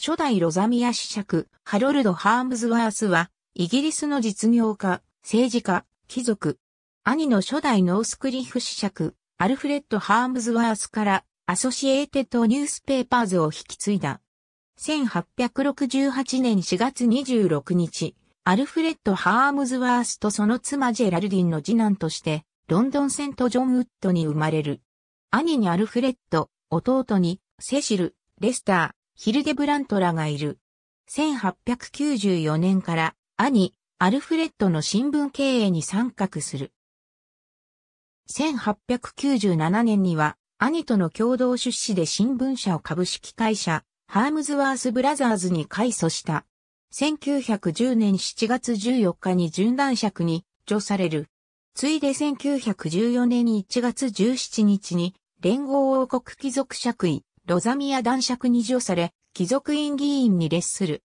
初代ロザミア子爵、ハロルド・ハームズワースは、イギリスの実業家、政治家、貴族。兄の初代ノースクリフ子爵、アルフレッド・ハームズワースから、アソシエーテッド・ニュースペーパーズを引き継いだ。1868年4月26日、アルフレッド・ハームズワースとその妻ジェラルディンの次男として、ロンドンセント・ジョン・ウッドに生まれる。兄にアルフレッド、弟にセシル、レスター、ヒルデブラントらがいる。1894年から兄、アルフレッドの新聞経営に参画する。1897年には兄との共同出資で新聞社を株式会社、ハームズワースブラザーズに改組した。1910年7月14日に順断尺に除される。ついで1914年1月17日に連合王国貴族爵位、ロザミア男爵に除され、貴族院議員に列する。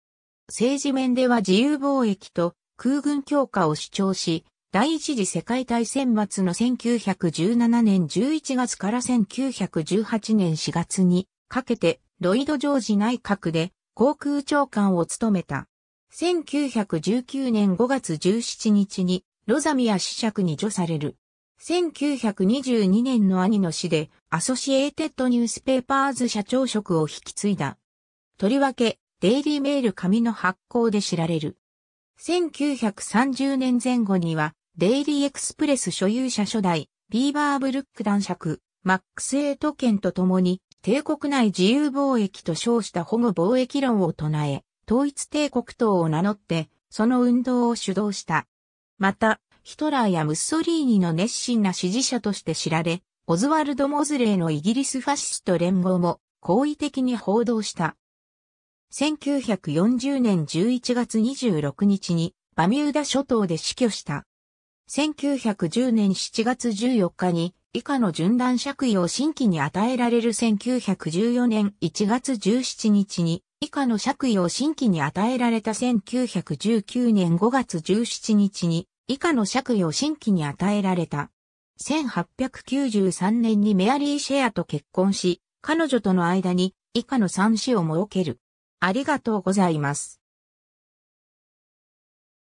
政治面では自由貿易と空軍強化を主張し、第一次世界大戦末の1917年11月から1918年4月にかけてロイド・ジョージ内閣で航空長官を務めた。1919年5月17日にロザミア子爵に除される。1922年の兄の死で、アソシエーテッドニュースペーパーズ社長職を引き継いだ。とりわけ、デイリーメール紙の発行で知られる。1930年前後には、デイリーエクスプレス所有者初代、ビーバーブルック男爵、マックス・エイト県と共に、帝国内自由貿易と称した保護貿易論を唱え、統一帝国党を名乗って、その運動を主導した。また、ヒトラーやムッソリーニの熱心な支持者として知られ、オズワルド・モズレーのイギリスファシスト連合も好意的に報道した。1940年11月26日にバミューダ諸島で死去した。1910年7月14日に以下の順断釈位を新規に与えられる1914年1月17日に以下の釈位を新規に与えられた1919年5月17日に以下の借位を新規に与えられた。1893年にメアリー・シェアと結婚し、彼女との間に以下の三子を設ける。ありがとうございます。